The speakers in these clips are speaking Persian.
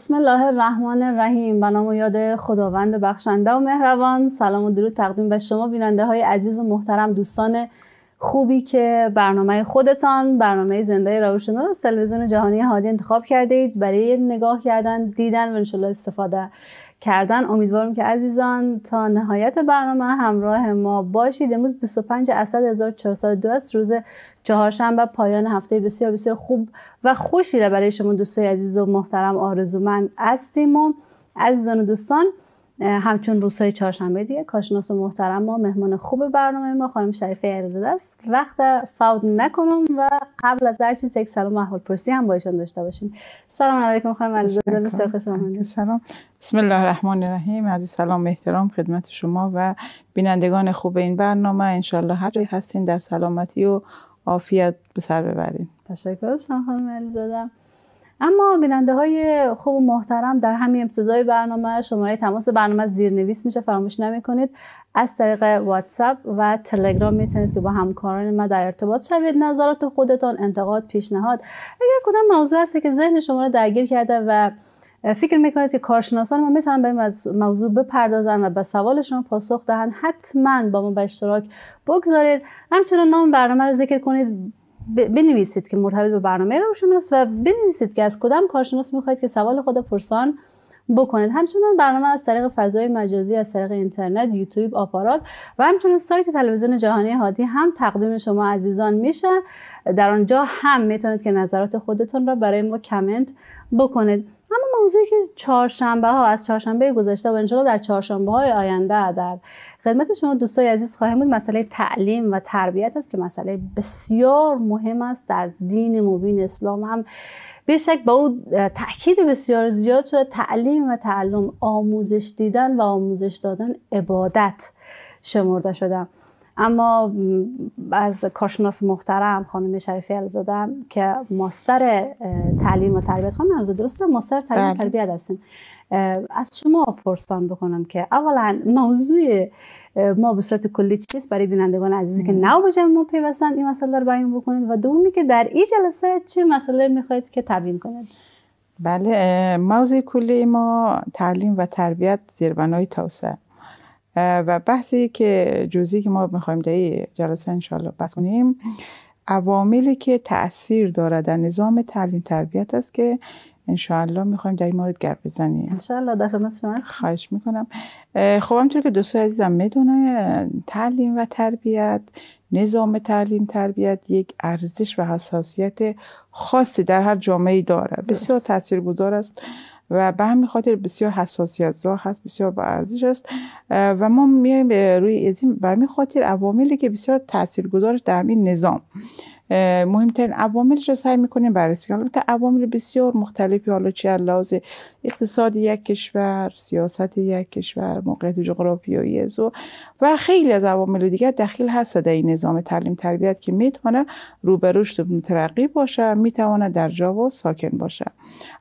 بسم الله الرحمن الرحیم به و یاد خداوند بخشنده و مهربان سلام و درود تقدیم به شما بیننده های عزیز و محترم دوستان خوبی که برنامه خودتان برنامه زنده روشنا از تلویزیون جهانی هادی انتخاب کرده اید برای نگاه کردن دیدن و انشالله استفاده کردن امیدوارم که عزیزان تا نهایت برنامه همراه ما باشید امروز 25 اسد 1402 است روز چهارشنبه پایان هفته بسیار بسیار خوب و خوشی را برای شما دوستای عزیز و محترم آرزومند هستیم و عزیزان و دوستان همچون روزهای چهارشنبه دیگه کارشناس محترم ما مهمان خوب برنامه ما خانم شریفه علیزاده است وقت فوت نکنم و قبل از هر چیز یک سلام احوال پرسی هم با داشته باشیم سلام علیکم خانم علیزاده بسیار خوش آمدید سلام بسم الله الرحمن الرحیم عرض سلام احترام خدمت شما و بینندگان خوب این برنامه انشالله هر جای هستین در سلامتی و عافیت به سر ببرین تشکر شما خانم علیزاده اما بیننده های خوب و محترم در همین ابتدای برنامه شماره تماس برنامه زیرنویس میشه فراموش نمیکنید از طریق واتساپ و تلگرام میتونید که با همکاران ما در ارتباط شوید نظرات خودتان انتقاد پیشنهاد اگر کدام موضوع هست که ذهن شما را درگیر کرده و فکر میکنید که کارشناسان ما میتونن به این موضوع بپردازن و به سوال شما پاسخ دهند حتما با ما به اشتراک بگذارید همچنان نام برنامه رو ذکر کنید بنویسید که مرتبط به برنامه است و بنویسید که از کدام کارشناس میخواید که سوال خود پرسان بکنید همچنان برنامه از طریق فضای مجازی از طریق اینترنت یوتیوب آپارات و همچنان سایت تلویزیون جهانی هادی هم تقدیم شما عزیزان میشه در آنجا هم میتونید که نظرات خودتون را برای ما کمنت بکنید اما موضوعی که چهارشنبه ها از چهارشنبه گذشته و انشاءالله در چهارشنبه های آینده در خدمت شما دوستای عزیز خواهیم بود مسئله تعلیم و تربیت است که مسئله بسیار مهم است در دین مبین اسلام هم به شک با او تاکید بسیار زیاد شده تعلیم و تعلم آموزش دیدن و آموزش دادن عبادت شمرده شدم اما از کارشناس محترم خانم شریفی الزاده که ماستر تعلیم و تربیت خانم الزاده درسته ماستر تعلیم و بله. تربیت هستین از شما پرسان بکنم که اولا موضوع ما به صورت کلی چیست برای بینندگان عزیزی که نو بجم ما پیوستن این مسئله رو بیان بکنید و دومی که در این جلسه چه مسئله میخواید که تبیین کنید بله موضوع کلی ما تعلیم و تربیت زیربنای توسعه و بحثی که جزی که ما میخوایم در جلسه انشالله بس کنیم عواملی که تاثیر داره در نظام تعلیم تربیت است که انشاءالله میخوایم در این مورد گپ بزنیم انشاءالله در خدمت خواهش میکنم خب همطور که دوستای عزیزم میدونه تعلیم و تربیت نظام تعلیم تربیت یک ارزش و حساسیت خاصی در هر جامعه داره بسیار تاثیرگذار است و به همین خاطر بسیار حساسیت زا هست بسیار با ارزش است و ما میایم روی ازیم به همین خاطر عواملی که بسیار تاثیرگذار در این نظام مهمترین عواملش رو سعی میکنیم بررسی کنیم البته عوامل بسیار مختلفی حالا چه لحاظ اقتصاد یک کشور سیاست یک کشور موقعیت جغرافیایی و خیلی از عوامل دیگر دخیل هست در این نظام تعلیم تربیت که میتونه روبروشت و مترقی باشه میتونه در جا ساکن باشه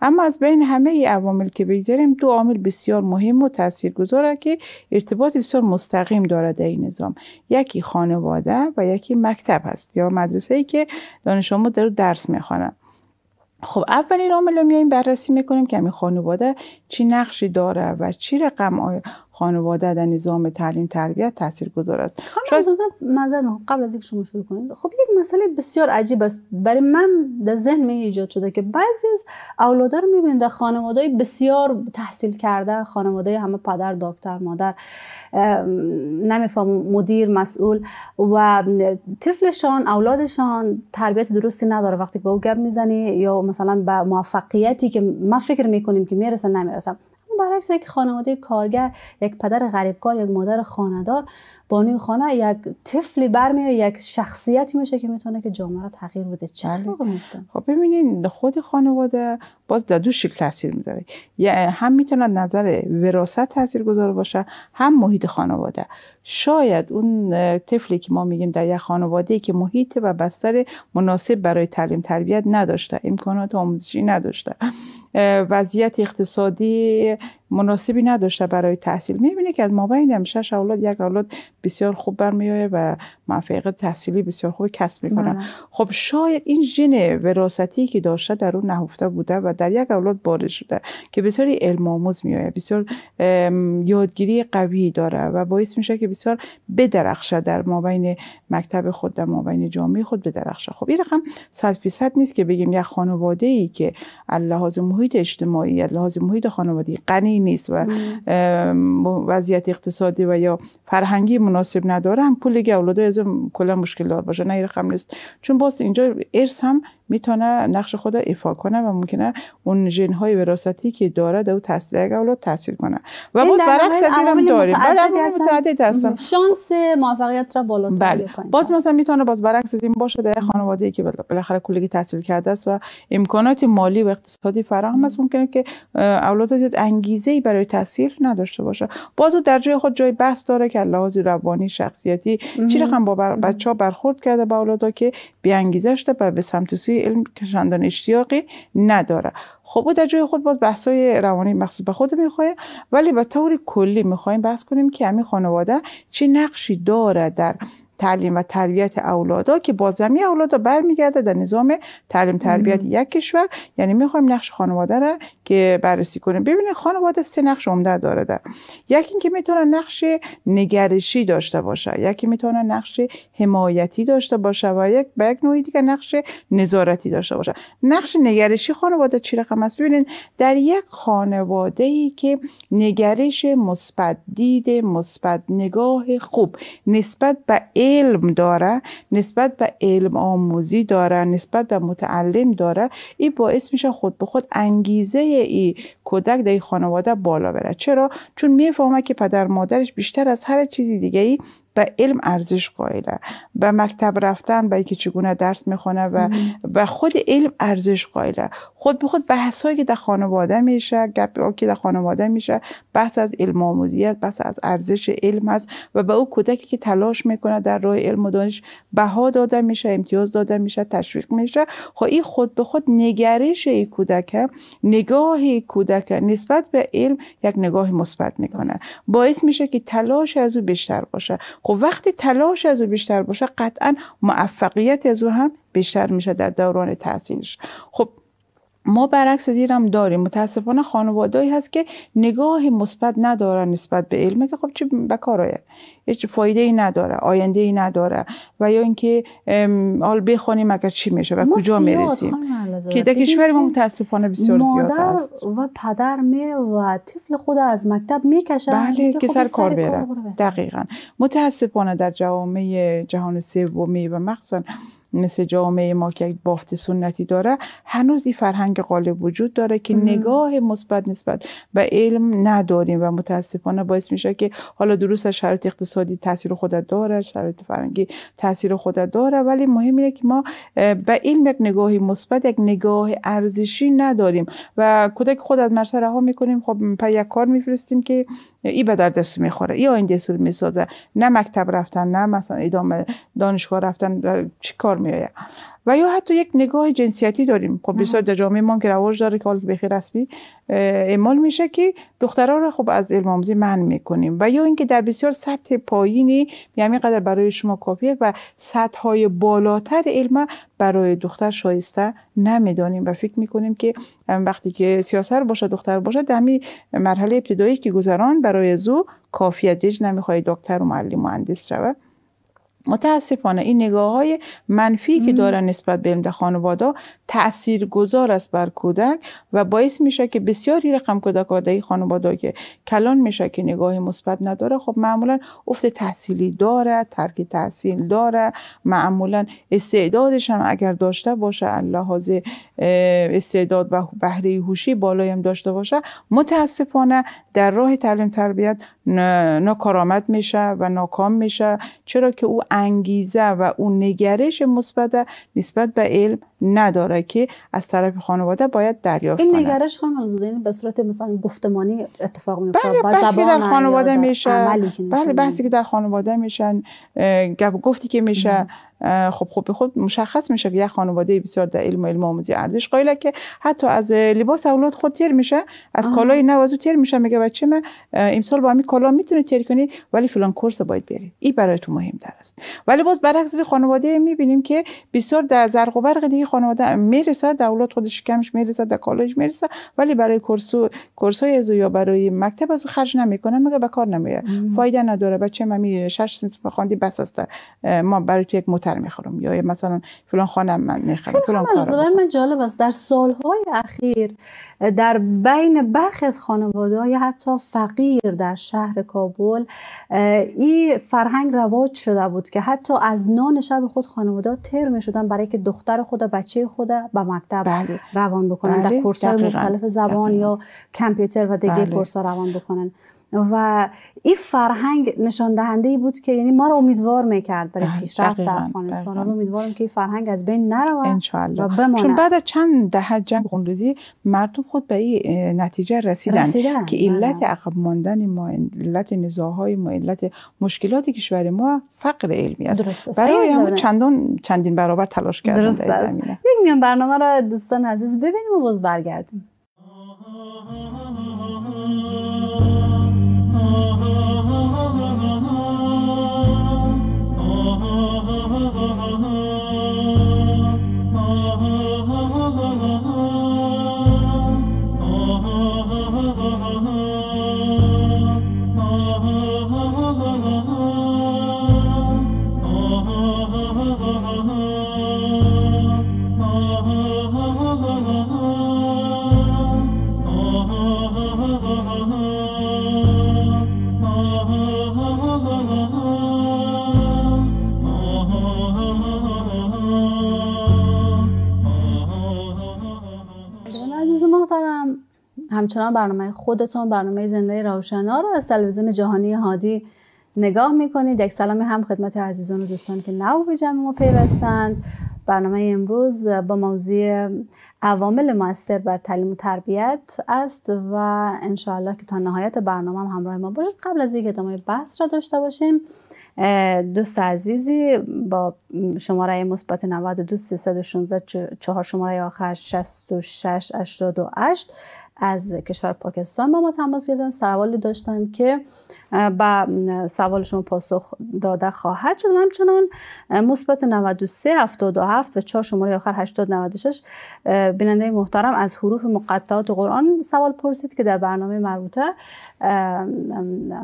اما از بین همه ای عوامل که بگذاریم دو عامل بسیار مهم و تاثیرگذاره که ارتباط بسیار مستقیم داره در این نظام یکی خانواده و یکی مکتب هست یا مدرسه ای که که دانش آموز داره درس میخوانم خب اولین عامل رو میایم بررسی میکنیم که همین خانواده چی نقشی داره و چی رقم خانواده در نظام تعلیم تربیت تاثیرگذار است خانم شاید... من قبل از اینکه شما شروع کنید خب یک مسئله بسیار عجیب است برای من در ذهن می ایجاد شده که بعضی از اولادا رو می در خانواده بسیار تحصیل کرده خانواده همه پدر دکتر مادر نمیفهم مدیر مسئول و طفلشان اولادشان تربیت درستی نداره وقتی که به او گپ میزنی یا مثلا به موفقیتی که ما فکر میکنیم که میرسه نمیرسن برعکس یک خانواده کارگر یک پدر غریبکار یک مادر خاندار بانوی خانه یک طفلی برمی‌آید، یک شخصیتی میشه که میتونه که جامعه را تغییر بده چطور بله. خب ببینید خود خانواده باز در دو شکل تاثیر هم میتونه نظر وراثت تاثیرگذار باشه هم محیط خانواده شاید اون طفلی که ما میگیم در یک خانواده که محیط و بستر مناسب برای تعلیم تربیت نداشته امکانات آموزشی نداشته وضعیت اقتصادی مناسبی نداشته برای تحصیل میبینه که از مابین شش اولاد یک اولاد بسیار خوب برمیایه و موفق تحصیلی بسیار خوب کسب میکنه بله. خب شاید این ژن وراثتی که داشته در اون نهفته بوده و در یک اولاد بار شده که بسیار علم آموز بسیار یادگیری قوی داره و باعث میشه که بسیار بدرخشه در مابین مکتب خود در مابین جامعه خود بدرخشه خب این رقم 100 درصد نیست که بگیم یک خانواده ای که از لحاظ محیط اجتماعی از لحاظ محیط خانوادگی غنی نیست و وضعیت اقتصادی و یا فرهنگی مناسب نداره هم پول اولاد از کلا مشکل دار باشه نه رقم نیست چون باز اینجا ارث هم میتونه نقش خود ایفا کنه و ممکنه اون ژن های وراثتی که داره دو تاثیر اولاد تاثیر کنه و باز برعکس از اینم داریم بله متعدد هستن شانس موفقیت را می بله. باز مثلا میتونه باز برعکس این باشه در خانواده ای که بالاخره کلگی تحصیل کرده است و امکانات مالی و اقتصادی فراهم است ممکنه که اولادت انگیزه ای برای تاثیر نداشته باشه باز او در جای خود جای بحث داره که لحاظ روانی شخصیتی چی رقم با بر... بچه ها برخورد کرده با اولادا که بی انگیزه شده به سمت سوی علم چندان اشتیاقی نداره خب او در جای خود باز بحث روانی مخصوص به خود میخواه ولی به طور کلی میخوایم بحث کنیم که همین خانواده چه نقشی داره در تعلیم و تربیت اولادا که با بازمی اولادا برمیگرده در نظام تعلیم تربیت یک کشور یعنی میخوایم نقش خانواده را که بررسی کنیم ببینید خانواده سه نقش عمده داره در یکی اینکه میتونه نقش نگرشی داشته باشه یکی میتونه نقش حمایتی داشته باشه و یک به یک نوعی دیگه نقش نظارتی داشته باشه نقش نگرشی خانواده چی رقم است ببینید در یک خانواده ای که نگرش مثبت دید مثبت نگاه خوب نسبت به علم داره نسبت به علم آموزی داره نسبت به متعلم داره این باعث میشه خود به خود انگیزه ای کودک در خانواده بالا بره چرا چون میفهمه که پدر مادرش بیشتر از هر چیزی دیگه ای و علم ارزش قائله به مکتب رفتن به اینکه چگونه درس میخونه و به خود علم ارزش قائله خب خود به خود بحثایی که در خانواده میشه گپ که در خانواده میشه بحث از علم آموزی است بحث از ارزش علم است و به او کودکی که تلاش میکنه در راه علم و دانش بها داده میشه امتیاز داده میشه تشویق میشه خب این خود به خود نگرش کودک نگاه کودک نسبت به علم یک نگاه مثبت میکنه باعث میشه که تلاش از او بیشتر باشه خب وقتی تلاش از او بیشتر باشه قطعا موفقیت از او هم بیشتر میشه در دوران تحصیلش خب ما برعکس هم داریم متاسفانه خانوادهایی هست که نگاه مثبت ندارن نسبت به علمه که خب چی به هیچ فایده ای نداره آینده ای نداره و یا اینکه حال بخونیم اگر چی میشه و کجا میرسیم که در کشور ما متاسفانه بسیار زیاد است و پدر می و طفل خود از مکتب میکشه بله که خب سر کار بره دقیقا متاسفانه در جامعه جهان سومی و مخصوصا مثل جامعه ما که بافت سنتی داره هنوز این فرهنگ غالب وجود داره که نگاه مثبت نسبت به علم نداریم و متاسفانه باعث میشه که حالا درست شرایط اقتصادی تاثیر خودت داره شرایط فرنگی تاثیر خودت داره ولی مهم اینه که ما به این یک نگاهی مثبت یک نگاه ارزشی نداریم و کودک خودت مرسه رها میکنیم خب پی یک کار میفرستیم که ای به درد میخوره ای آینده سور میسازه نه مکتب رفتن نه مثلا ادامه دانشگاه رفتن چی کار میآید و یا حتی یک نگاه جنسیتی داریم خب بسیار در جامعه ما که رواج داره که حال به رسمی اعمال میشه که دخترها رو خب از علم آموزی منع میکنیم و یا اینکه در بسیار سطح پایینی یعنی همین قدر برای شما کافیه و سطح های بالاتر علم برای دختر شایسته نمیدانیم و فکر میکنیم که وقتی که سیاسر باشه دختر باشه در مرحله ابتدایی که گذران برای زو کافیه نمیخواد دکتر و معلم مهندس شود متاسفانه این نگاه های منفی که دارن نسبت به امده خانواده تأثیر گذار است بر کودک و باعث میشه که بسیاری رقم کودک آدهی خانواده که کلان میشه که نگاه مثبت نداره خب معمولا افت تحصیلی داره ترک تحصیل داره معمولا استعدادش هم اگر داشته باشه لحاظ استعداد و بهره هوشی بالایی داشته باشه متاسفانه در راه تعلیم تربیت ناکارآمد میشه و ناکام میشه چرا که او انگیزه و اون نگرش مثبت نسبت به علم نداره که از طرف خانواده باید دریافت این نگرش خانم این یعنی به صورت مثلا گفتمانی اتفاق میفته بله بحثی که در خانواده میشه بله بحثی که در خانواده میشن گفتی که میشه خب خب خود مشخص میشه که یک خانواده بسیار در علم و علم آموزی ارزش قائله که حتی از لباس اولاد خود تیر میشه از آه. کالای نوازو تیر میشه میگه بچه من امسال با همین کالا میتونه تیر کنی ولی فلان کورس باید بری این برای تو مهم است ولی باز برعکس خانواده میبینیم که بسیار در زرق و برق دیگه خانواده میرسه دولت خودش کمش میرسه در کالج میرسه ولی برای کورس کورسای از یا برای مکتب از خرج نمیکنه مگه به کار نمیاد فایده نداره بچه میره شش سنت بخوندی بس است ما برای تو یک موتر میخورم یا مثلا فلان خانم من میخرم خب، فلان من جالب است در سالهای اخیر در بین برخی از خانواده حتی فقیر در شهر کابل این فرهنگ رواج شده بود که حتی از نان شب خود خانواده تر می برای که دختر خود بچه خود به مکتب بله. روان بکنن در بله. کورس مختلف زبان یا کمپیوتر و دیگه بله. کورس روان بکنند و این فرهنگ نشان دهنده ای بود که یعنی ما رو امیدوار میکرد برای بله، پیشرفت افغانستان رو امیدوارم که این فرهنگ از بین نرود و بمانه چون بعد چند دهه جنگ خونریزی مردم خود به این نتیجه رسیدن, رسیدن. که علت بله. عقب ماندن ما علت نزاهای ما علت مشکلات کشور ما فقر علمی است برای هم چندون چندین برابر تلاش کردن یک میان برنامه را دوستان عزیز ببینیم و باز برگردیم همچنان برنامه خودتون برنامه زنده روشنا رو از تلویزیون جهانی هادی نگاه میکنید یک سلام هم خدمت عزیزان و دوستان که نو به جمع ما پیوستند برنامه امروز با موضوع عوامل موثر بر تعلیم و تربیت است و انشاءالله که تا نهایت برنامه هم همراه ما باشید قبل از اینکه ادامه بحث را داشته باشیم دوست عزیزی با شماره مثبت 92 316 چهار شماره آخر 66 88 از کشور پاکستان با ما تماس گرفتن سوالی داشتن که به سوال شما پاسخ داده خواهد شد همچنان مثبت 93 77 و 4 شماره آخر 80 96 بیننده محترم از حروف مقطعات قرآن سوال پرسید که در برنامه مربوطه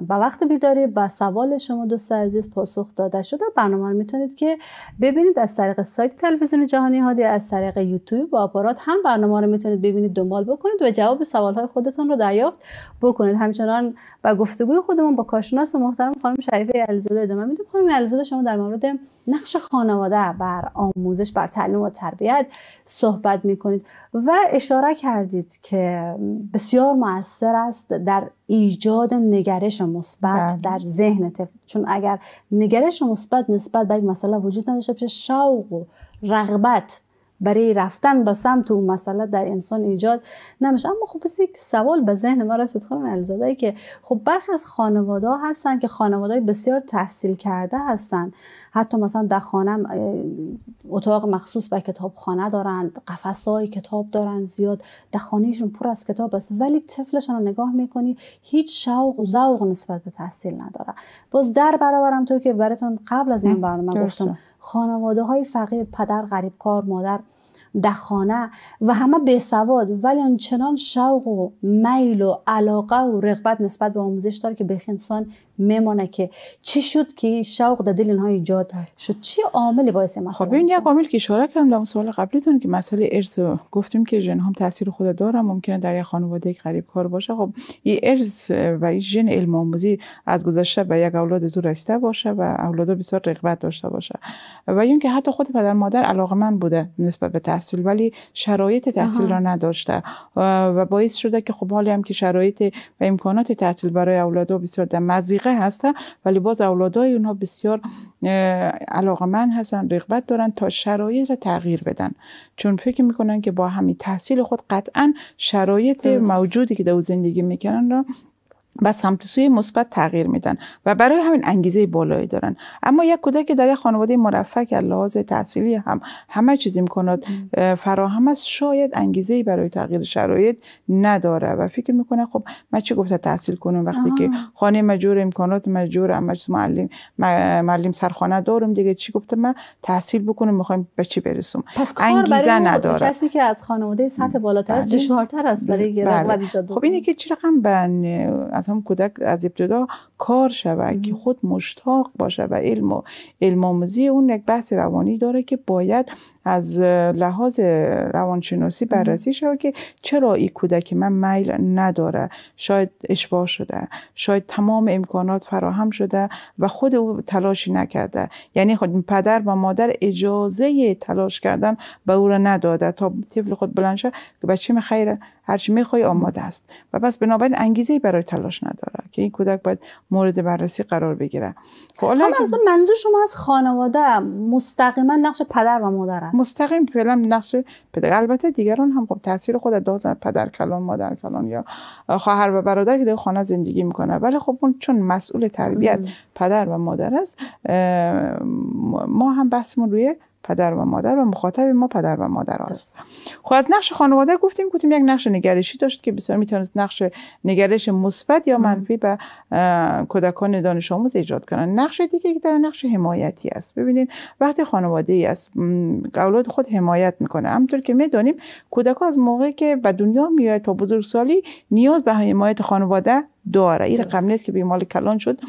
با وقت بیداری به سوال شما دوست عزیز پاسخ داده شده برنامه رو میتونید که ببینید از طریق سایت تلویزیون جهانی هادی از طریق یوتیوب و آپارات هم برنامه رو میتونید ببینید دنبال بکنید و جواب سوال های خودتون رو دریافت بکنید همچنان با گفتگوی خودمون با کارشناس محترم خانم شریفه علیزاده ادامه میدیم خانم علیزاده شما در مورد نقش خانواده بر آموزش بر تعلیم و تربیت صحبت میکنید و اشاره کردید که بسیار موثر است در ایجاد نگرش مثبت بله. در ذهن طفل چون اگر نگرش مثبت نسبت به یک مسئله وجود نداشته باشه شوق و رغبت برای رفتن به سمت اون مسئله در انسان ایجاد نمیشه اما خب یک سوال به ذهن ما رسید خانم علیزاده که خب برخی از خانواده هستن که خانواده بسیار تحصیل کرده هستن حتی مثلا در خانه اتاق مخصوص کتاب کتابخانه دارند قفص های کتاب دارند زیاد در خانهشون پر از کتاب است ولی طفلشان رو نگاه میکنی هیچ شوق و ذوق نسبت به تحصیل نداره باز در برابرم طور که براتون قبل از این برنامه گفتم خانواده های فقیر پدر غریب کار مادر در خانه و همه به سواد ولی چنان شوق و میل و علاقه و رغبت نسبت به آموزش داره که به انسان میمونه که چی شد که شوق در دل اینها ایجاد بله. شد چی عاملی باعث مثلا خب این یک عامل که اشاره کردم در سوال سوال قبلیتون که مسئله ارث گفتیم که ژن هم تاثیر خود داره ممکنه در یک خانواده غریب کار باشه خب این ارث و این ژن علم آموزی از گذشته به یک اولاد زو رسیده باشه و اولادا بسیار رغبت داشته باشه و اینکه حتی خود پدر مادر علاقمند بوده نسبت به تحصیل ولی شرایط تحصیل را نداشته و باعث شده که خب حالی هم که شرایط و امکانات تحصیل برای اولادا بسیار در مزیق دقیقه هستن ولی باز اولادای اونها بسیار علاقمند هستن رغبت دارن تا شرایط را تغییر بدن چون فکر میکنن که با همین تحصیل خود قطعا شرایط موجودی که در زندگی میکنن را و سمت سوی مثبت تغییر میدن و برای همین انگیزه بالایی دارن اما یک کودک که در یک خانواده مرفه که لحاظ تحصیلی هم همه چیز امکانات فراهم است شاید انگیزه برای تغییر شرایط نداره و فکر میکنه خب من چی گفته تحصیل کنم وقتی که خانه مجور امکانات مجور اما معلم معلم سرخانه دارم دیگه چی گفته من تحصیل بکنم میخوام به چی برسم پس انگیزه برای نداره کسی که از خانواده سطح بالاتر بله. دشوارتر است برای بله. خب اینه که چی رقم از هم کودک از ابتدا کار شود که خود مشتاق باشه و علم و علم آموزی اون یک بحث روانی داره که باید از لحاظ روانشناسی بررسی شود که چرا این کودک من میل نداره شاید اشباه شده شاید تمام امکانات فراهم شده و خود او تلاشی نکرده یعنی خود پدر و مادر اجازه تلاش کردن به او را نداده تا طفل خود بلند شه که بچه خیره هرچی میخوای آماده است و پس بنابراین انگیزه ای برای تلاش نداره که این کودک باید مورد بررسی قرار بگیره خب، حالا از منظور شما از خانواده مستقیما نقش پدر و مادر است مستقیم فعلا نقش پدر البته دیگران هم خب تاثیر خود دادن پدر کلان مادر کلان یا خواهر و برادر که در خانه زندگی میکنه ولی خب اون چون مسئول تربیت پدر و مادر است ما هم بحثمون روی پدر و مادر و مخاطب ما پدر و مادر است خب از نقش خانواده گفتیم گفتیم یک نقش نگرشی داشت که بسیار میتونست نقش نگرش مثبت یا منفی به کودکان دانش آموز ایجاد کنن نقش دیگه که در نقش حمایتی است ببینید وقتی خانواده ای از اولاد خود حمایت میکنه همطور که میدانیم کودک از موقعی که به دنیا میاد تا بزرگسالی نیاز به حمایت خانواده داره این رقم نیست که بیمال کلان شد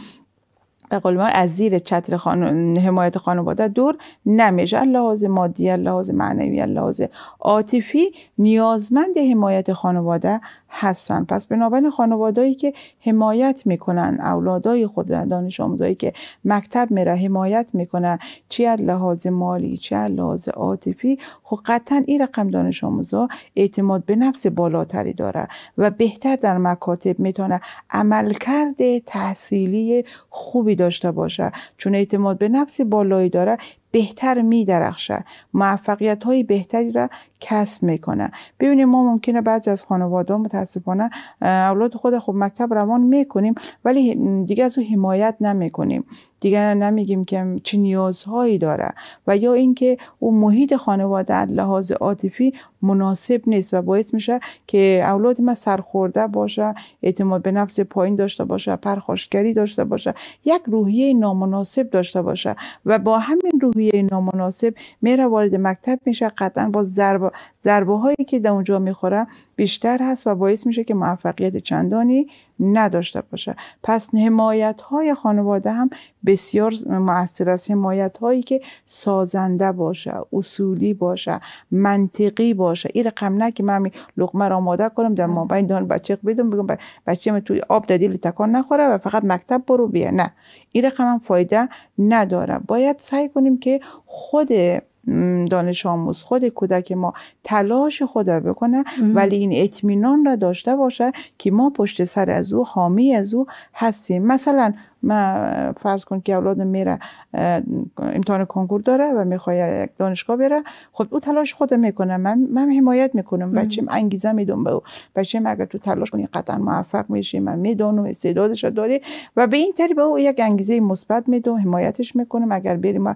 به قول از زیر چتر خانو... حمایت خانواده دور نمیشه لحاظ مادی لحاظ معنوی لحاظ عاطفی نیازمند حمایت خانواده هستن پس بنابراین خانوادهایی که حمایت میکنن اولادای خود دانش آموزایی که مکتب میره حمایت میکنن چی از لحاظ مالی چی از لحاظ عاطفی خب قطعا این رقم دانش آموزا اعتماد به نفس بالاتری داره و بهتر در مکاتب میتونه عملکرد تحصیلی خوبی داشته باشه چون اعتماد به نفس بالایی داره بهتر می درخشه موفقیت های بهتری را کسب میکنه ببینیم ما ممکنه بعضی از خانواده متاسفانه اولاد خود خب مکتب روان میکنیم ولی دیگه از او حمایت نمیکنیم دیگر نمیگیم که چه نیازهایی داره و یا اینکه اون محیط خانواده از لحاظ عاطفی مناسب نیست و باعث میشه که اولاد ما سرخورده باشه اعتماد به نفس پایین داشته باشه پرخاشگری داشته باشه یک روحیه نامناسب داشته باشه و با همین روحیه نامناسب میره وارد مکتب میشه قطعا با ضربه ضربه هایی که در اونجا میخوره بیشتر هست و باعث میشه که موفقیت چندانی نداشته باشه پس حمایت های خانواده هم بسیار معصر است حمایت هایی که سازنده باشه اصولی باشه منطقی باشه این رقم نه که من لقمه را آماده کنم در مابین دان بچه بدون بگم بچه توی آب دلیل تکان نخوره و فقط مکتب برو بیه نه این رقم هم فایده نداره باید سعی کنیم که خود دانش آموز خود کودک ما تلاش خود را بکنه ولی این اطمینان را داشته باشه که ما پشت سر از او حامی از او هستیم مثلا من فرض کن که اولادم میره امتحان کنکور داره و میخواد یک دانشگاه بره خب او تلاش خود میکنه من من حمایت میکنم بچم انگیزه میدم به او بچم اگر تو تلاش کنی قطعا موفق میشی من میدونم استعدادش داری و به این طریق به او یک انگیزه مثبت میدم حمایتش میکنم اگر بریم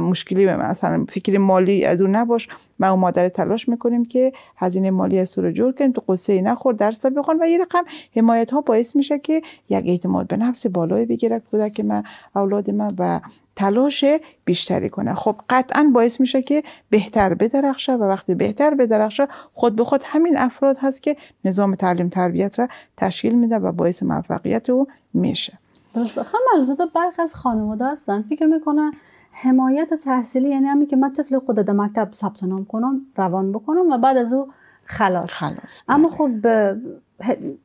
مشکلی به مثلا فکر مالی از او نباش من و مادر تلاش میکنیم که هزینه مالی از سر جور کنیم تو قصه نخور درس بخون و یه رقم حمایت ها باعث میشه که یک اعتماد به نفس بالای بگیره بوده کودک من اولاد من و تلاش بیشتری کنه خب قطعا باعث میشه که بهتر بدرخشه و وقتی بهتر بدرخشه خود به خود همین افراد هست که نظام تعلیم تربیت را تشکیل میده و باعث موفقیت او میشه درست خب مرزاد برخ از خانواده هستن فکر میکنه حمایت تحصیلی یعنی همین که من طفل خود در مکتب ثبت نام کنم روان بکنم و بعد از او خلاص, خلاص اما خب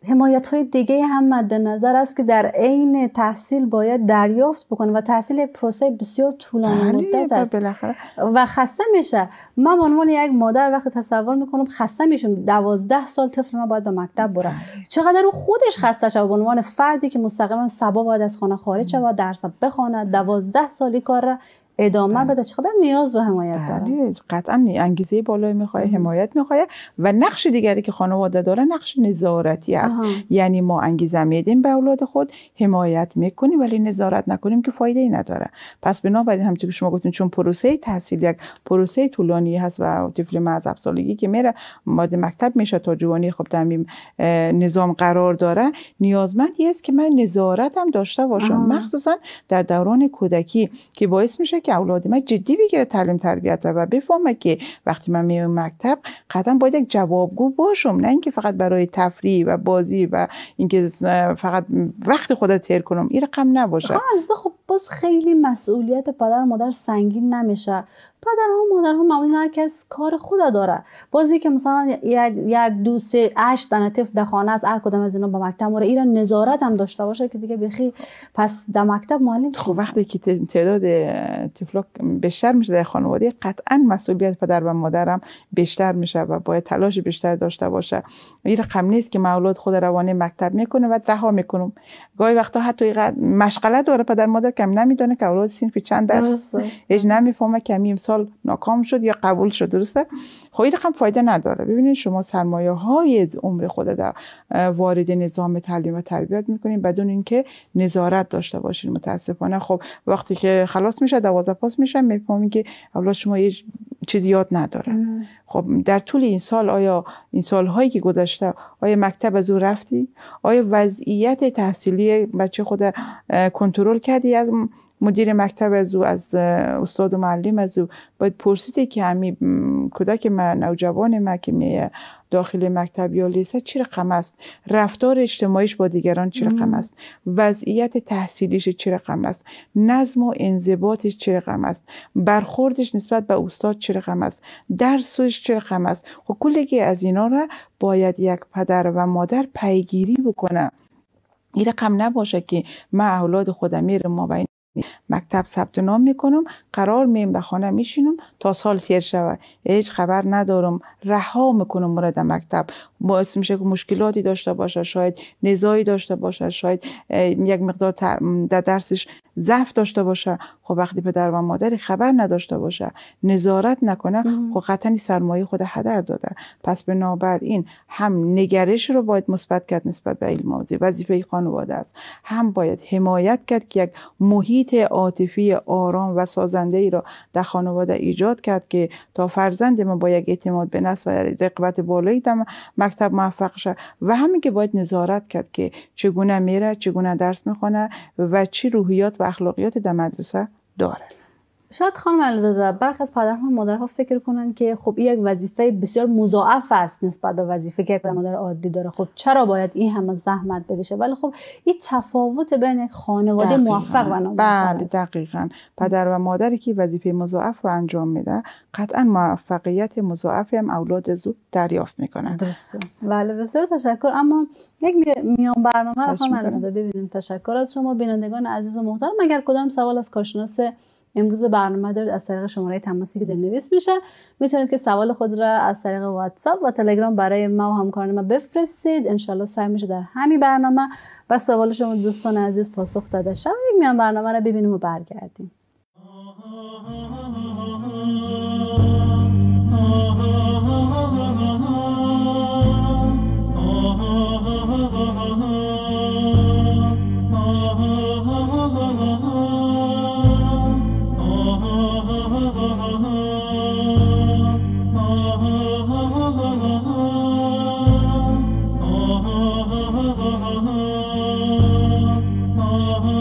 حمایت های دیگه هم مد نظر است که در عین تحصیل باید دریافت بکنه و تحصیل یک پروسه بسیار طولانی بله، مدت است و خسته میشه من به عنوان یک مادر وقت تصور میکنم خسته میشم دوازده سال طفل من باید به مکتب بره بله. چقدر او خودش خسته شد به عنوان فردی که مستقیما سبا باید از خانه خارج و درس بخونه دوازده سالی کار را ادامه بله. بده چقدر نیاز به حمایت داره بله، قطعا انگیزه بالایی میخواه حمایت میخواه و نقش دیگری که خانواده داره نقش نظارتی است یعنی ما انگیزه میدیم به اولاد خود حمایت میکنیم ولی نظارت نکنیم که فایده ای نداره پس بنابراین همچون که شما گفتین چون پروسه تحصیل یک پروسه طولانی هست و طفل از سالگی که میره ماده مکتب میشه تا جوانی خب نظام قرار داره نیازمندی است که من نظارتم داشته باشم مخصوصا در دوران کودکی که باعث میشه که اولاد من جدی بگیره تعلیم تربیت و بفهمه که وقتی من میام مکتب قطعا باید یک جوابگو باشم نه اینکه فقط برای تفریح و بازی و اینکه فقط وقت خودت تیر کنم این رقم نباشه خب خب باز خیلی مسئولیت پدر مادر سنگین نمیشه پدرها و مادرها معمولا هر کس کار خود داره بازی که مثلا یک یک دو سه اشت دن طفل در خانه است هر کدام از اینا به مکتب مره ایران نظارت هم داشته باشه که دیگه بخی پس در مکتب معلم خب وقتی که تعداد طفلا بیشتر میشه در خانواده قطعا مسئولیت پدر و مادرم بیشتر میشه و باید تلاش بیشتر داشته باشه این رقم نیست که مولود خود روانه مکتب میکنه و رها میکنم گاهی وقتا حتی مشغله داره پدر مادر کم نمیدونه که اولاد سینف چند است هیچ نمیفهمه که همین امسال ناکام شد یا قبول شد درسته خب این رقم فایده نداره ببینید شما سرمایه های از عمر خود در وارد نظام تعلیم و تربیت میکنین بدون اینکه نظارت داشته باشین متاسفانه خب وقتی که خلاص میشه دوازده پاس میشه میفهمین که اولاد شما هیچ چیزی یاد نداره خب در طول این سال آیا این سالهایی که گذشته آیا مکتب از او رفتی آیا وضعیت تحصیلی بچه خود کنترل کردی از مدیر مکتب از او از استاد و معلم از او باید پرسیده که همین کودک من نوجوان ما که میه داخل مکتب یا لیسه چی رقم است رفتار اجتماعیش با دیگران چی رقم است وضعیت تحصیلیش چی رقم است نظم و انضباطش چی رقم است برخوردش نسبت به استاد چی رقم است درسش چی رقم است خب کلگی از اینا را باید یک پدر و مادر پیگیری بکنه این رقم نباشه که ما اولاد خودم میرم ما بین مکتب ثبت نام میکنم قرار میم به خانه میشینم تا سال تیر شوه هیچ خبر ندارم رها میکنم مورد مکتب باعث میشه که مشکلاتی داشته باشه شاید نزایی داشته باشه شاید یک مقدار در درسش ضعف داشته باشه خب وقتی پدر و مادر خبر نداشته باشه نظارت نکنه خب قطعا سرمایه خود هدر داده پس به این هم نگرش رو باید مثبت کرد نسبت به علم آموزی وظیفه خانواده است هم باید حمایت کرد که یک محیط عاطفی آرام و سازنده ای را در خانواده ایجاد کرد که تا فرزند ما با یک اعتماد به نفس و رقبت بالایی مکتب موفق شه و همین که باید نظارت کرد که چگونه میره چگونه درس میخونه و چی روحیات و اخلاقیات در مدرسه داره شاید خانم علیزاده برخی از پدرها و مادرها فکر کنن که خب این یک وظیفه بسیار مضاعف است نسبت به وظیفه که یک بله. مادر عادی داره خب چرا باید این همه زحمت بکشه ولی خب این تفاوت بین خانواده موفق و ناموفق بله دقیقا پدر و مادری که وظیفه مضاعف رو انجام میده قطعا موفقیت مضاعفی هم اولاد زود دریافت میکنن درسته بله بسیار تشکر اما یک میان برنامه رو خانم علیزاده ببینیم تشکر از شما بینندگان عزیز و محترم اگر کدام سوال از کارشناس امروز برنامه دارید از طریق شماره تماسی که زیر نویس میشه میتونید که سوال خود را از طریق واتساپ و تلگرام برای ما و همکاران ما بفرستید انشالله سعی میشه در همین برنامه و سوال شما دوستان عزیز پاسخ داده شد یک میان برنامه را ببینیم و برگردیم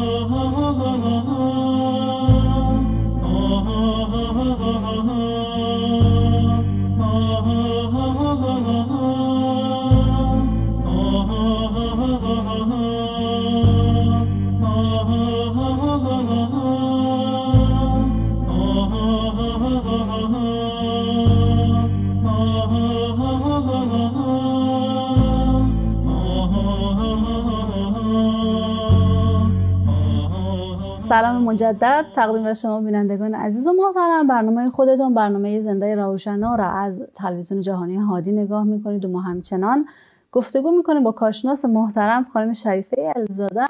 oh, oh, oh, oh. oh, oh. سلام مجدد تقدیم به شما بینندگان عزیز و محترم برنامه خودتون برنامه زنده روشنا را از تلویزیون جهانی هادی نگاه میکنید و ما همچنان گفتگو میکنه با کارشناس محترم خانم شریفه الزاده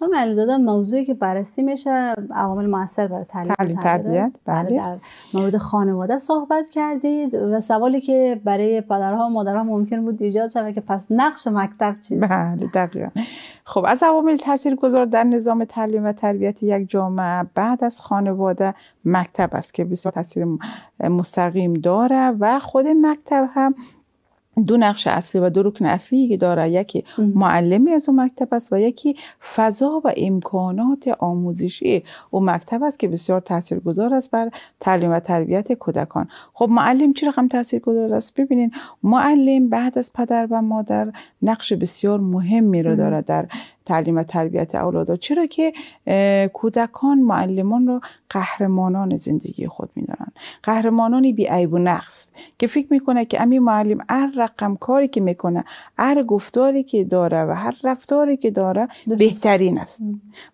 خانم الزاده موضوعی که بررسی میشه عوامل موثر برای تعلیم تربیت بله،, بله در مورد خانواده صحبت کردید و سوالی که برای پدرها و مادرها ممکن بود ایجاد شود که پس نقش مکتب چیست بله دقیقا خب از عوامل تاثیرگذار در نظام تعلیم و تربیت یک جامعه بعد از خانواده مکتب است که بسیار تاثیر مستقیم داره و خود مکتب هم دو نقش اصلی و دو رکن اصلی که داره یکی معلمی از اون مکتب است و یکی فضا و امکانات آموزشی اون مکتب است که بسیار تاثیرگذار است بر تعلیم و تربیت کودکان خب معلم چرا رقم تاثیرگذار است ببینین معلم بعد از پدر و مادر نقش بسیار مهمی را داره در تعلیم و تربیت اولادا چرا که کودکان معلمان رو قهرمانان زندگی خود میدارن قهرمانانی بی عیب و نقص که فکر میکنه که امی معلم هر رقم کاری که میکنه هر گفتاری که داره و هر رفتاری که داره بهترین است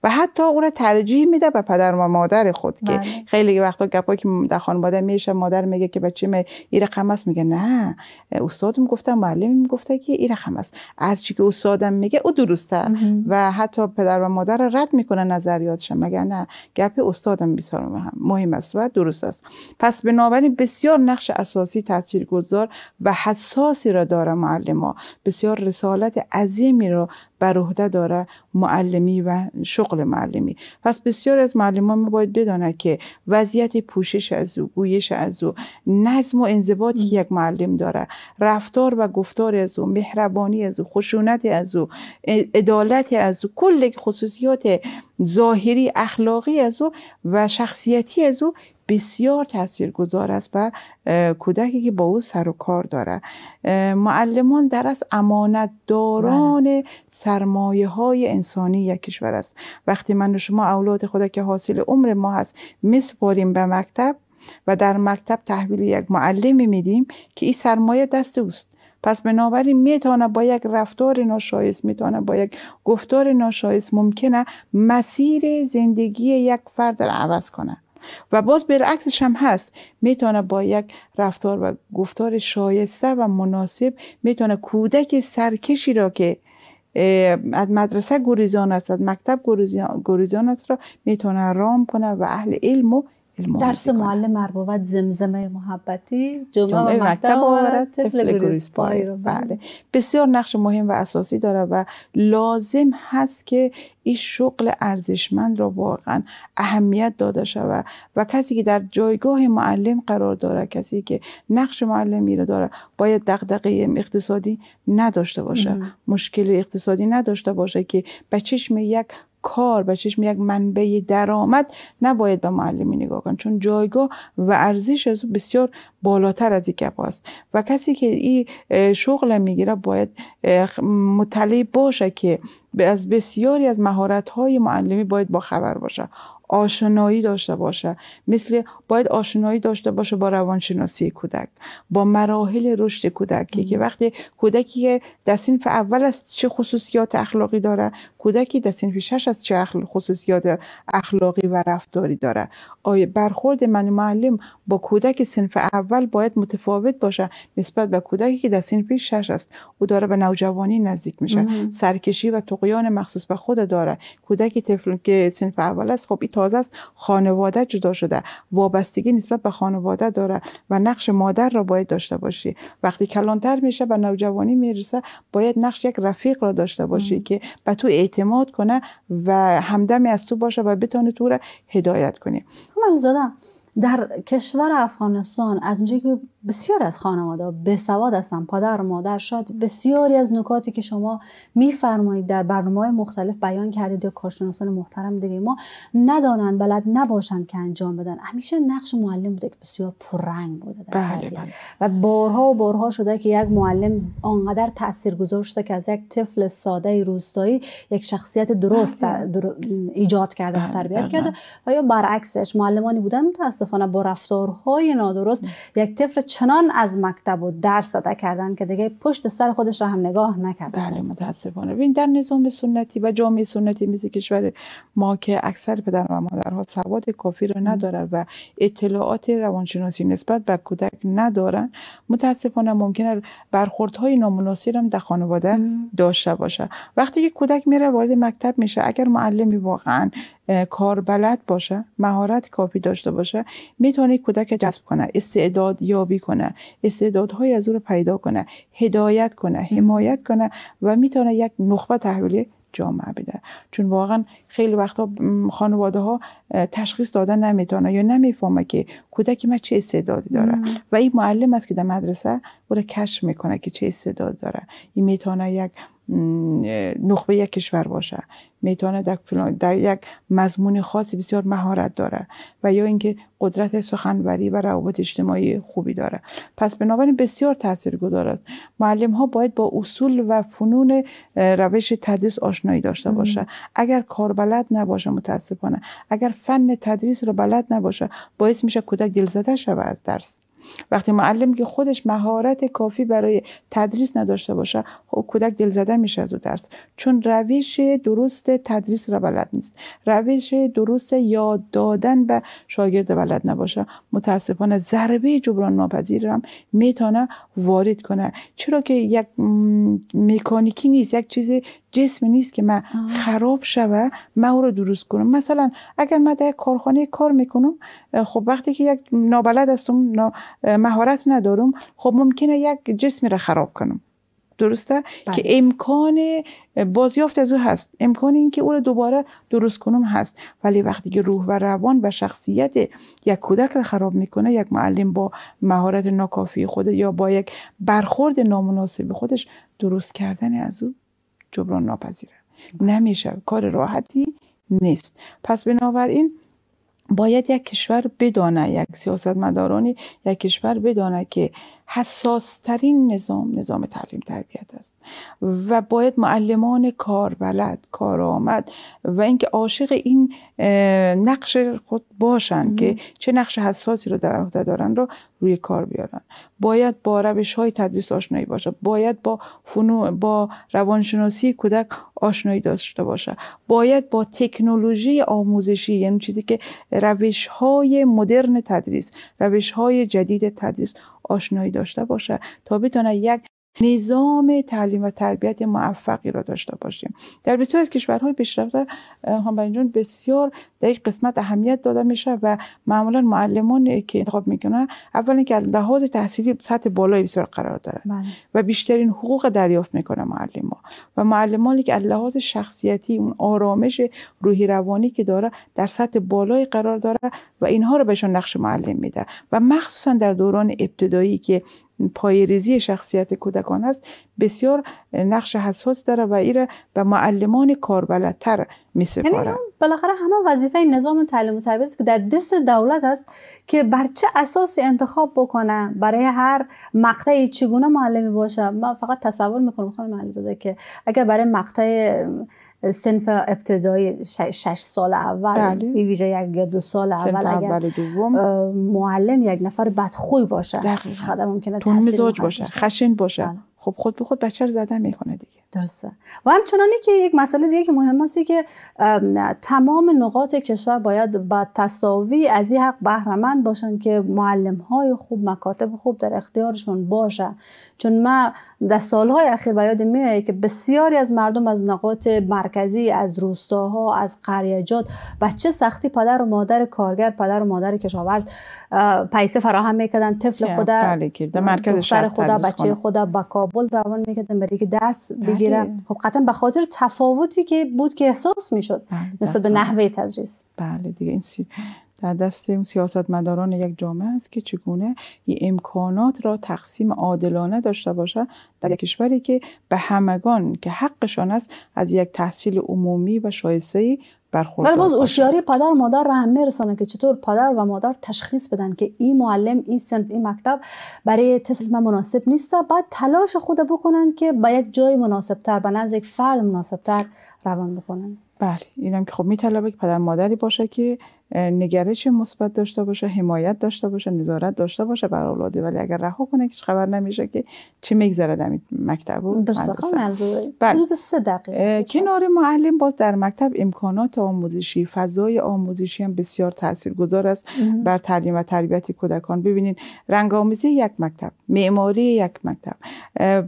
و حتی او را ترجیح میده به پدر و مادر خود که بله. خیلی وقتا گپا که در خانواده میشه مادر میگه که بچه می این رقم است میگه نه استادم گفته معلمم گفته که این رقم است هر چی که استادم میگه او درسته و حتی پدر و مادر را رد میکنه نظریاتشم مگر نه گپ استادم بسیار مهم است و درست است پس به بنابراین بسیار نقش اساسی تاثیرگذار و حساسی را داره معلم ها بسیار رسالت عظیمی را بر عهده داره معلمی و شغل معلمی پس بسیار از معلمان ما باید بدانه که وضعیت پوشش از او گویش از او نظم و انضباطی که یک معلم داره رفتار و گفتار از او مهربانی از او خشونت از او عدالت از او کل خصوصیات ظاهری اخلاقی از او و شخصیتی از او بسیار گذار است بر کودکی که با او سر و کار داره معلمان در از امانت داران بله. سرمایه های انسانی یک کشور است وقتی من و شما اولاد خود که حاصل عمر ما هست میسپاریم به مکتب و در مکتب تحویل یک معلمی میدیم که این سرمایه دست اوست پس بنابراین میتونه با یک رفتار ناشایست میتونه با یک گفتار ناشایست ممکنه مسیر زندگی یک فرد را عوض کنه و باز برعکسش هم هست میتونه با یک رفتار و گفتار شایسته و مناسب میتونه کودک سرکشی را که از مدرسه گریزان است از مکتب گریزان است را میتونه رام کنه و اهل علم و درس معلم مربوط زمزمه محبتی جمعه, مکتب آورد طفل رو بله بسیار نقش مهم و اساسی داره و لازم هست که این شغل ارزشمند را واقعا اهمیت داده شود و کسی که در جایگاه معلم قرار داره کسی که نقش معلمی را داره باید دغدغه اقتصادی نداشته باشه مشکل اقتصادی نداشته باشه که به چشم یک کار به چشم یک منبع درآمد نباید به معلمی نگاه کن چون جایگاه و ارزش از بسیار بالاتر از این گپ است و کسی که این شغل میگیره باید مطلع باشه که از بسیاری از مهارت های معلمی باید با خبر باشه آشنایی داشته باشه مثل باید آشنایی داشته باشه با روانشناسی کودک با مراحل رشد کودکی که وقتی کودکی در سینف اول از چه خصوصیات اخلاقی داره کودکی در سینف شش از چه خصوصیات اخلاقی و رفتاری داره آیا برخورد من معلم با کودک سنف اول باید متفاوت باشه نسبت به کودکی که در سنف شش است او داره به نوجوانی نزدیک میشه سرکشی و تقیان مخصوص به خود داره کودکی طفل که سنف اول است خب این تازه است خانواده جدا شده وابستگی نسبت به خانواده داره و نقش مادر را باید داشته باشی وقتی کلانتر میشه به نوجوانی میرسه باید نقش یک رفیق را داشته باشی که به تو اعتماد کنه و همدمی از تو باشه و بتونه تو را هدایت کنه من زدم در کشور افغانستان از اونجایی که بسیار از خانواده بسواد هستن پدر و مادر شاید بسیاری از نکاتی که شما میفرمایید در برنامه های مختلف بیان کردید یا کارشناسان محترم دیگه ما ندانند بلد نباشند که انجام بدن همیشه نقش معلم بوده که بسیار پررنگ بوده بله، بله. و بارها و بارها شده که یک معلم آنقدر تاثیرگذار شده که از یک طفل ساده روستایی یک شخصیت درست بله. ایجاد کرده و تربیت کرده و یا برعکسش معلمانی بودن متاسفانه با رفتارهای نادرست یک طفل چنان از مکتب و درس داده کردن که دیگه پشت سر خودش را هم نگاه نکرده بله متاسفانه این در نظام سنتی و جامعه سنتی مثل کشور ما که اکثر پدر و مادرها سواد کافی رو ندارن و اطلاعات روانشناسی نسبت به کودک ندارن متاسفانه ممکنه برخوردهای نامناسب هم در خانواده داشته باشه وقتی که کودک میره وارد مکتب میشه اگر معلمی واقعا کار بلد باشه مهارت کافی داشته باشه میتونه کودک جذب کنه استعداد یابی کنه استعدادهای از او رو پیدا کنه هدایت کنه حمایت کنه و میتونه یک نخبه تحویلی جامعه بده چون واقعا خیلی وقتا خانواده ها تشخیص دادن نمیتونه یا نمیفهمه که کودک ما چه استعدادی داره و این معلم است که در مدرسه او رو کشف میکنه که چه استعداد داره این میتونه یک نخبه یک کشور باشه میتونه در, در, یک مضمون خاصی بسیار مهارت داره و یا اینکه قدرت سخنوری و روابط اجتماعی خوبی داره پس بنابراین بسیار تاثیرگذار است معلم ها باید با اصول و فنون روش تدریس آشنایی داشته باشه اگر کار بلد نباشه متاسفانه اگر فن تدریس رو بلد نباشه باعث میشه کودک دلزده شود از درس وقتی معلم که خودش مهارت کافی برای تدریس نداشته باشه خب کودک دل زده میشه از او درس چون روش درست تدریس را بلد نیست روش درست یاد دادن به شاگرد بلد نباشه متاسفانه ضربه جبران ناپذیر را میتونه وارد کنه چرا که یک مکانیکی نیست یک چیز جسمی نیست که من خراب شوه من او رو درست کنم مثلا اگر من در کارخانه کار میکنم خب وقتی که یک نابلد هستم مهارت ندارم خب ممکنه یک جسمی رو خراب کنم درسته بله. که امکان بازیافت از او هست امکان که او رو دوباره درست کنم هست ولی وقتی که روح و روان و شخصیت یک کودک رو خراب میکنه یک معلم با مهارت ناکافی خود یا با یک برخورد نامناسب خودش درست کردن از او جبران ناپذیره نمیشه کار راحتی نیست پس بنابراین باید یک کشور بدانه یک سیاستمدارانی یک کشور بدانه که حساسترین نظام نظام تعلیم تربیت است و باید معلمان کار کار کارآمد و اینکه عاشق این نقش خود باشند که چه نقش حساسی رو در عهده دارن رو روی کار بیارن باید با روش های تدریس آشنایی باشه باید با فنو با روانشناسی کودک آشنایی داشته باشه باید با تکنولوژی آموزشی یعنی چیزی که روش های مدرن تدریس روش های جدید تدریس آشنایی داشته باشه تا بتونه یک نظام تعلیم و تربیت موفقی را داشته باشیم در بسیار از کشورهای پیشرفته همبنجان بسیار در یک قسمت اهمیت داده میشه و معمولا معلمان که انتخاب میکنن اولا که لحاظ تحصیلی سطح بالای بسیار قرار داره بله. و بیشترین حقوق دریافت میکنه معلم ها و معلمانی که لحاظ شخصیتی اون آرامش روحی روانی که داره در سطح بالای قرار داره و اینها رو بهشون نقش معلم میده و مخصوصا در دوران ابتدایی که پایریزی شخصیت کودکان است بسیار نقش حساس داره و ایره به معلمان کاربلدتر می سپاره یعنی بالاخره همه وظیفه نظام تعلیم و تربیت که در دست دولت است که بر چه اساسی انتخاب بکنه برای هر مقطعی چگونه معلمی باشه من فقط تصور میکنم خانم علیزاده که اگر برای مقطع سنف ابتدای شش سال اول بله. ویژه یک یا دو سال اول اگر اول دوم. معلم یک نفر بدخوی باشه دقیقا. چقدر ممکنه تون مزاج باشه خشین باشه بله. خب خود به خود بچه رو زدن میکنه دیگه درسته و همچنانی که یک مسئله دیگه که مهم است که تمام نقاط کشور باید با تصاوی از این حق بهرهمند باشن که معلم های خوب مکاتب خوب در اختیارشون باشه چون ما در سالهای اخیر باید یاد که بسیاری از مردم از نقاط مرکزی از روستاها از قریجات بچه سختی پدر و مادر کارگر پدر و مادر کشاورز پیسه فراهم میکردن طفل خدا بله، مرکز خدا بچه خدا با تقبل روان میکردن برای که دست بله. بگیرن خب قطعا به خاطر تفاوتی که بود که احساس میشد بله، بله. نسبت به نحوه تدریس بله دیگه این سی... در دست این مداران یک جامعه است که چگونه این امکانات را تقسیم عادلانه داشته باشد در یک کشوری که به همگان که حقشان است از یک تحصیل عمومی و شایسته برخورد ولی باز اشیاری پدر مادر را هم میرسانه که چطور پدر و مادر تشخیص بدن که این معلم این سنت، این مکتب برای طفل من مناسب نیست بعد تلاش خود بکنن که به یک جای مناسبتر به نزد یک فرد مناسبتر روان بکنن بله اینم که خب میطلبه که پدر مادری باشه که نگرش مثبت داشته باشه حمایت داشته باشه نظارت داشته باشه بر اولاده ولی اگر رها کنه که خبر نمیشه که چه میگذره در مکتب و بله. سه دقیقه کنار معلم باز در مکتب امکانات آموزشی فضای آموزشی هم بسیار تاثیرگذار است بر تعلیم و تربیت کودکان ببینید آموزی یک مکتب معماری یک مکتب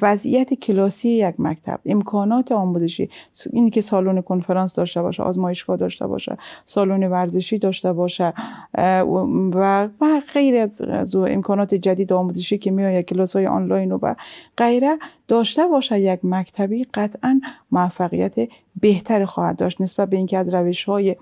وضعیت کلاسی یک مکتب امکانات آموزشی اینی که سالن کنفرانس داشته باشه آزمایشگاه داشته باشه سالن ورزشی داشته داشته باشه و غیر از امکانات جدید آموزشی که میآید کلاس های آنلاین و غیره داشته باشه یک مکتبی قطعا موفقیت بهتر خواهد داشت نسبت به اینکه از روش های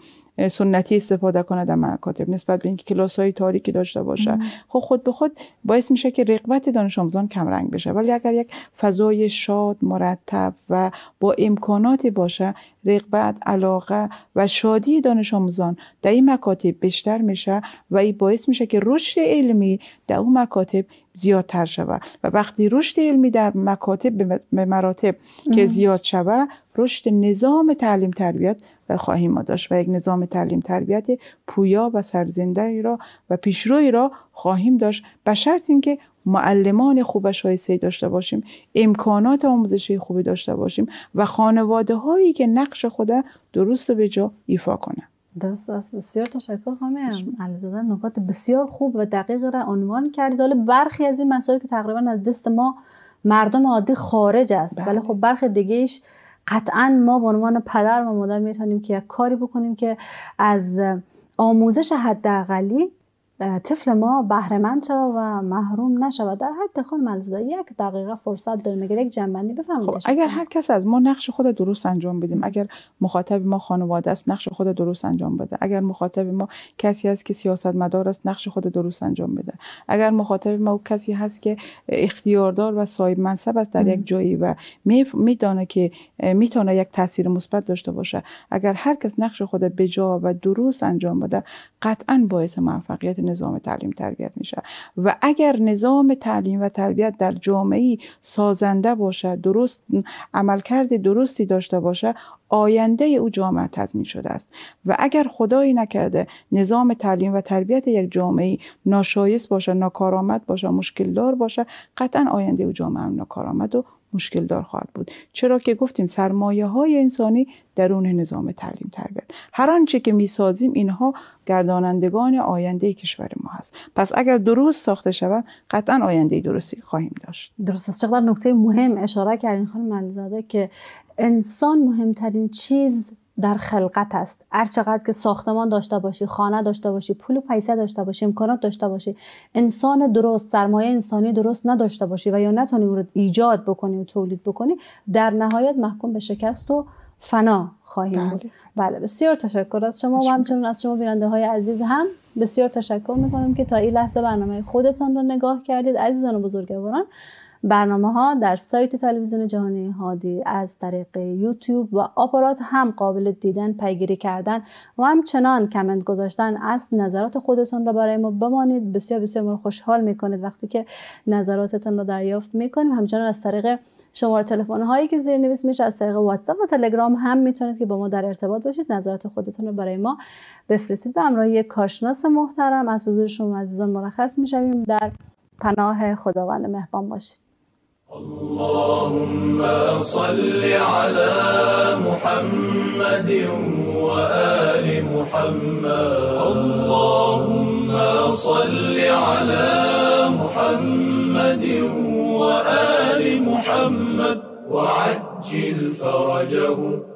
سنتی استفاده کنه در مکاتب نسبت به اینکه کلاس های تاریکی داشته باشه خب خود به خود باعث میشه که رقبت دانش آموزان کم رنگ بشه ولی اگر یک فضای شاد مرتب و با امکاناتی باشه رقبت علاقه و شادی دانش آموزان در این مکاتب بیشتر میشه و این باعث میشه که رشد علمی در اون مکاتب زیادتر شود و وقتی رشد علمی در مکاتب به مراتب که زیاد شود رشد نظام تعلیم تربیت و خواهیم ما داشت و یک نظام تعلیم تربیت پویا و سرزنده را و پیشروی را خواهیم داشت به شرط اینکه معلمان خوب شایسته داشته باشیم امکانات آموزشی خوبی داشته باشیم و خانواده هایی که نقش خود درست به جا ایفا کنند درست است بسیار تشکر خانم علیزاده نکات بسیار خوب و دقیق را عنوان کردید حالا برخی از این مسائل که تقریبا از دست ما مردم عادی خارج است ولی بله. خب برخی دیگه قطعا ما به عنوان پدر و مادر میتونیم که یک کاری بکنیم که از آموزش حداقلی طفل ما من شود و محروم نشود در حد خود ملزده یک دقیقه فرصت داریم اگر یک جنبندی بفهمید خب اگر هر کس از ما نقش خود درست انجام بدیم اگر مخاطب ما خانواده است نقش خود درست انجام بده اگر مخاطب ما کسی است که سیاست مدار است نقش خود درست انجام بده اگر مخاطب ما کسی هست که اختیاردار و صاحب منصب است در یک جایی و میدانه که میتونه یک تاثیر مثبت داشته باشه اگر هر کس نقش خود به جا و درست انجام بده قطعا باعث موفقیت نظام تعلیم تربیت میشه و اگر نظام تعلیم و تربیت در جامعه سازنده باشد درست عملکرد درستی داشته باشه آینده او جامعه تضمین شده است و اگر خدایی نکرده نظام تعلیم و تربیت یک جامعه ناشایست باشه ناکارآمد باشه مشکل دار باشه قطعا آینده او جامعه هم ناکارآمد و مشکل دار خواهد بود چرا که گفتیم سرمایه های انسانی درون نظام تعلیم تربیت هر آنچه که میسازیم اینها گردانندگان آینده کشور ما هست پس اگر درست ساخته شود قطعا آینده درستی خواهیم داشت درست است چقدر نکته مهم اشاره کردین خانم داده که انسان مهمترین چیز در خلقت است هر چقدر که ساختمان داشته باشی خانه داشته باشی پول و پیسه داشته باشی امکانات داشته باشی انسان درست سرمایه انسانی درست نداشته باشی و یا نتونی او ایجاد بکنی و تولید بکنی در نهایت محکوم به شکست و فنا خواهیم بود بله, بله، بسیار تشکر از شما و همچنین از شما بیننده های عزیز هم بسیار تشکر میکنم که تا این لحظه برنامه خودتان رو نگاه کردید عزیزان و بزرگواران برنامه ها در سایت تلویزیون جهانی هادی از طریق یوتیوب و آپارات هم قابل دیدن پیگیری کردن و همچنان کمنت گذاشتن از نظرات خودتون را برای ما بمانید بسیار بسیار ما خوشحال میکنید وقتی که نظراتتون را دریافت میکنیم همچنان از طریق شماره تلفن هایی که زیر نویس میشه از طریق واتساپ و تلگرام هم میتونید که با ما در ارتباط باشید نظرات خودتون رو برای ما بفرستید و همراه کارشناس محترم از حضور شما عزیزان مرخص میشویم در پناه خداوند مهربان باشید اللهم صل على محمد وآل محمد اللهم صل على محمد وآل محمد وعجل فرجه